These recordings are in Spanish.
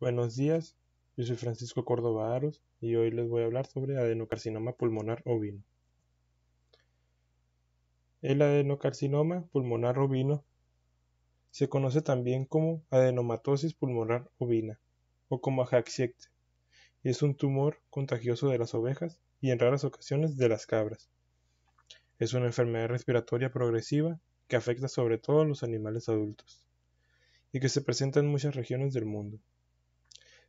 Buenos días, yo soy Francisco Córdoba Aros y hoy les voy a hablar sobre adenocarcinoma pulmonar ovino. El adenocarcinoma pulmonar ovino se conoce también como adenomatosis pulmonar ovina o como ajaxiecte y es un tumor contagioso de las ovejas y en raras ocasiones de las cabras. Es una enfermedad respiratoria progresiva que afecta sobre todo a los animales adultos y que se presenta en muchas regiones del mundo.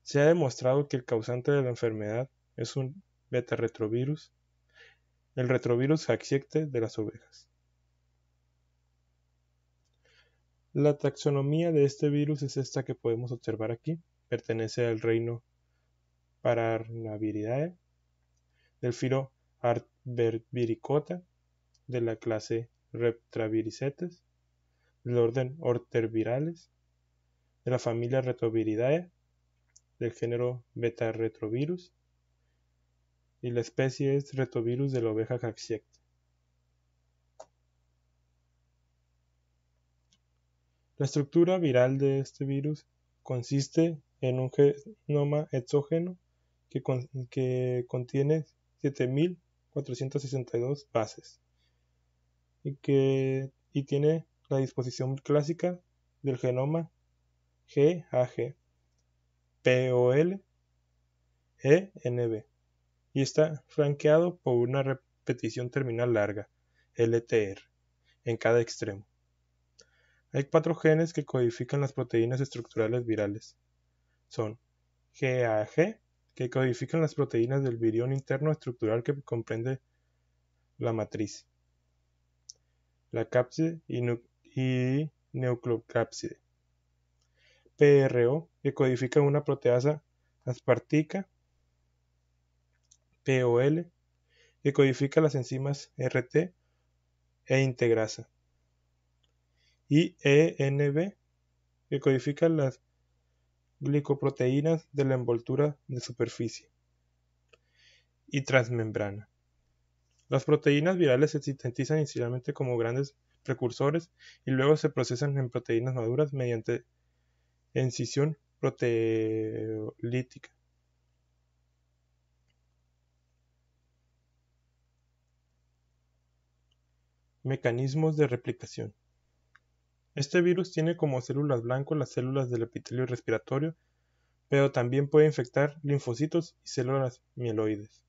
Se ha demostrado que el causante de la enfermedad es un beta-retrovirus, el retrovirus jaxiecte de las ovejas. La taxonomía de este virus es esta que podemos observar aquí. Pertenece al reino Paranaviridae, del filo Artverviricota, de la clase Reptraviricetes, del orden Ortervirales, de la familia Retroviridae, del género Beta-retrovirus y la especie es Retrovirus de la oveja Haxiect. La estructura viral de este virus consiste en un genoma exógeno que, contiene 7.462 bases y, que, y tiene la disposición clásica del genoma GAG. POL-ENB e y está flanqueado por una repetición terminal larga, LTR, e en cada extremo. Hay cuatro genes que codifican las proteínas estructurales virales. Son GAG, que codifican las proteínas del virión interno estructural que comprende la matriz, la cápside y, y nucleocápside. PRO, que codifica una proteasa aspartica, POL, que codifica las enzimas RT e integrasa, y ENB, que codifica las glicoproteínas de la envoltura de superficie y transmembrana. Las proteínas virales se sintetizan inicialmente como grandes precursores y luego se procesan en proteínas maduras mediante incisión proteolítica. Mecanismos de replicación. Este virus tiene como células blancas las células del epitelio respiratorio, pero también puede infectar linfocitos y células mieloides.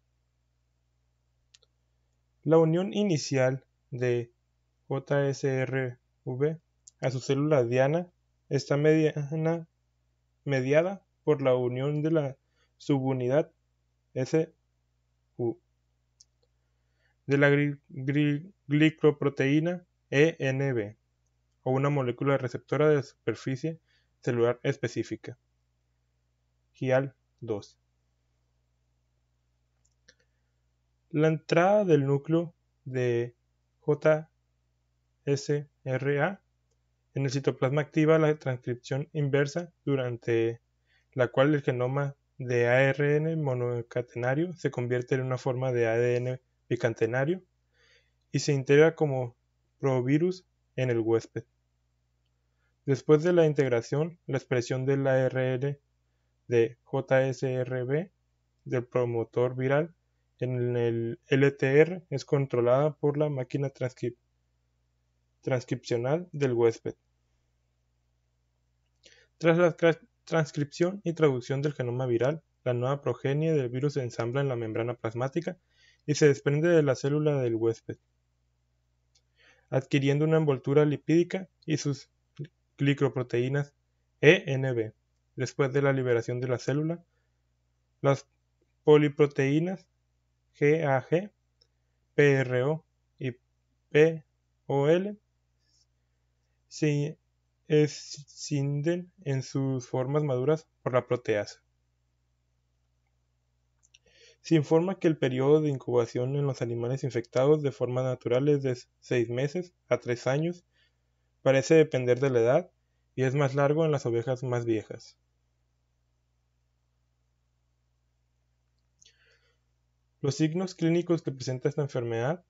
La unión inicial de JSRV a su célula diana está mediana mediada por la unión de la subunidad SU de la glicoproteína ENB o una molécula receptora de superficie celular específica. GIAL 2. La entrada del núcleo de JSRA en el citoplasma activa la transcripción inversa, durante la cual el genoma de ARN monocatenario se convierte en una forma de ADN bicatenario y se integra como provirus en el huésped. Después de la integración, la expresión del ARN de JSRB del promotor viral en el LTR es controlada por la máquina transcripcional del huésped. Tras la transcripción y traducción del genoma viral, la nueva progenie del virus se ensambla en la membrana plasmática y se desprende de la célula del huésped, adquiriendo una envoltura lipídica y sus glicoproteínas ENB. Después de la liberación de la célula, las poliproteínas GAG, PRO y POL se escinden en sus formas maduras por la proteasa. Se informa que el periodo de incubación en los animales infectados de forma natural es de 6 meses a 3 años, parece depender de la edad y es más largo en las ovejas más viejas. Los signos clínicos que presenta esta enfermedad,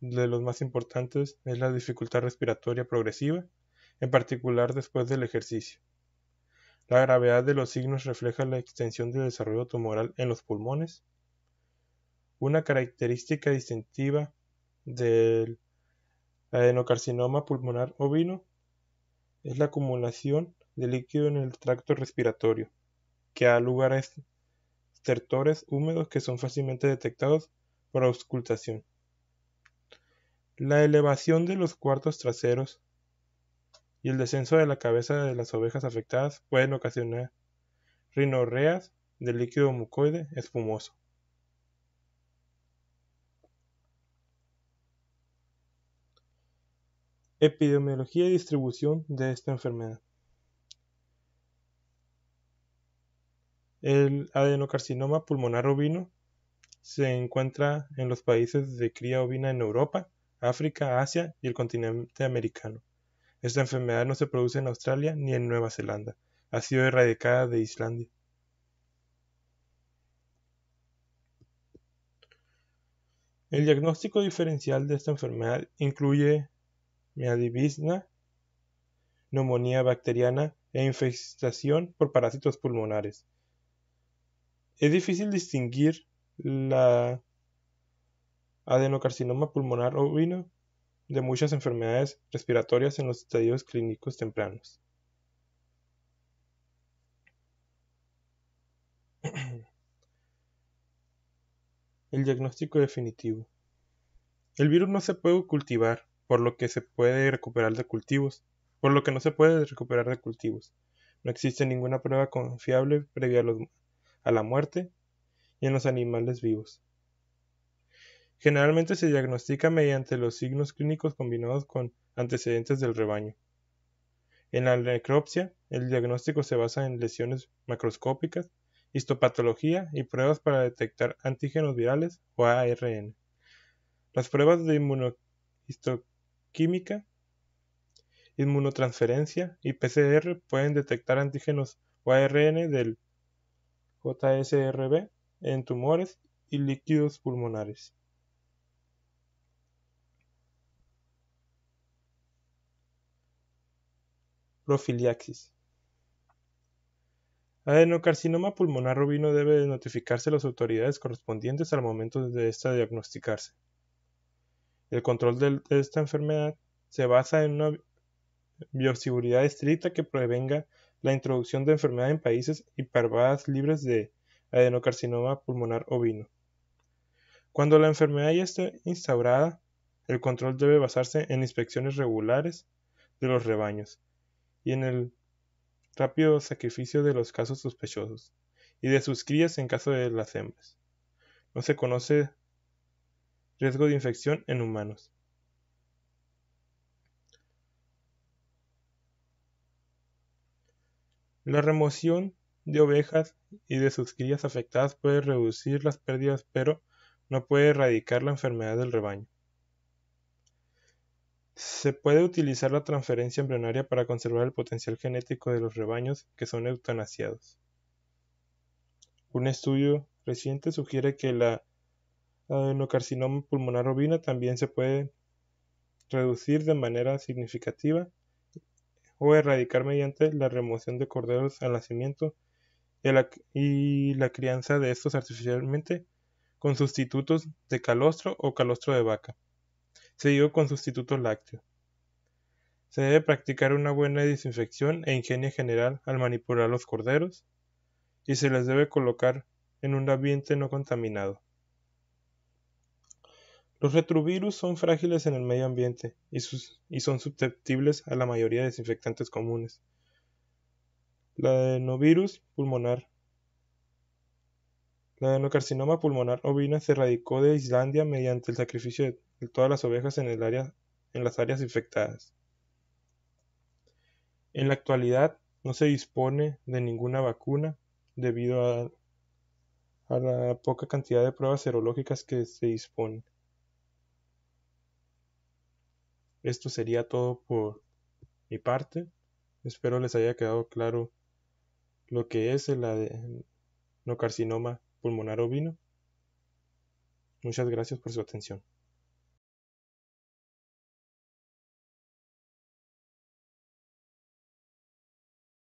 de los más importantes, es la dificultad respiratoria progresiva, en particular después del ejercicio. La gravedad de los signos refleja la extensión del desarrollo tumoral en los pulmones. Una característica distintiva del adenocarcinoma pulmonar ovino es la acumulación de líquido en el tracto respiratorio, que da lugar a estertores húmedos que son fácilmente detectados por auscultación. La elevación de los cuartos traseros y el descenso de la cabeza de las ovejas afectadas pueden ocasionar rinorreas de líquido mucoide espumoso. Epidemiología y distribución de esta enfermedad. El adenocarcinoma pulmonar ovino se encuentra en los países de cría ovina en Europa, África, Asia y el continente americano. Esta enfermedad no se produce en Australia ni en Nueva Zelanda. Ha sido erradicada de Islandia. El diagnóstico diferencial de esta enfermedad incluye miadivisna, neumonía bacteriana e infestación por parásitos pulmonares. Es difícil distinguir la adenocarcinoma pulmonar ovino de muchas enfermedades respiratorias en los estadios clínicos tempranos. El diagnóstico definitivo. El virus no se puede cultivar, por lo que se puede recuperar de cultivos, por lo que no se puede recuperar de cultivos. No existe ninguna prueba confiable previa a, a la muerte y en los animales vivos. Generalmente se diagnostica mediante los signos clínicos combinados con antecedentes del rebaño. En la necropsia, el diagnóstico se basa en lesiones macroscópicas, histopatología y pruebas para detectar antígenos virales o ARN. Las pruebas de inmunohistoquímica, inmunotransferencia y PCR pueden detectar antígenos o ARN del JSRB en tumores y líquidos pulmonares. Profiliaxis. Adenocarcinoma ah, pulmonar ovino debe notificarse a las autoridades correspondientes al momento de esta diagnosticarse. El control de esta enfermedad se basa en una bioseguridad estricta que prevenga la introducción de enfermedad en países y parvadas libres de adenocarcinoma pulmonar ovino. Cuando la enfermedad ya esté instaurada, el control debe basarse en inspecciones regulares de los rebaños, y en el rápido sacrificio de los casos sospechosos y de sus crías en caso de las hembras. No se conoce riesgo de infección en humanos. La remoción de ovejas y de sus crías afectadas puede reducir las pérdidas, pero no puede erradicar la enfermedad del rebaño. Se puede utilizar la transferencia embrionaria para conservar el potencial genético de los rebaños que son eutanasiados. Un estudio reciente sugiere que la adenocarcinoma pulmonar ovina también se puede reducir de manera significativa o erradicar mediante la remoción de corderos al nacimiento y la crianza de estos artificialmente con sustitutos de calostro o calostro de vaca. Se dio con sustituto lácteo. Se debe practicar una buena desinfección e higiene general al manipular los corderos y se les debe colocar en un ambiente no contaminado. Los retrovirus son frágiles en el medio ambiente y, son susceptibles a la mayoría de desinfectantes comunes. La adenovirus pulmonar la adenocarcinoma pulmonar ovina se erradicó de Islandia mediante el sacrificio de todas las ovejas en, el área, en las áreas infectadas. En la actualidad no se dispone de ninguna vacuna debido a, la poca cantidad de pruebas serológicas que se disponen. Esto sería todo por mi parte. Espero les haya quedado claro lo que es el adenocarcinoma pulmonar ovino. Muchas gracias por su atención.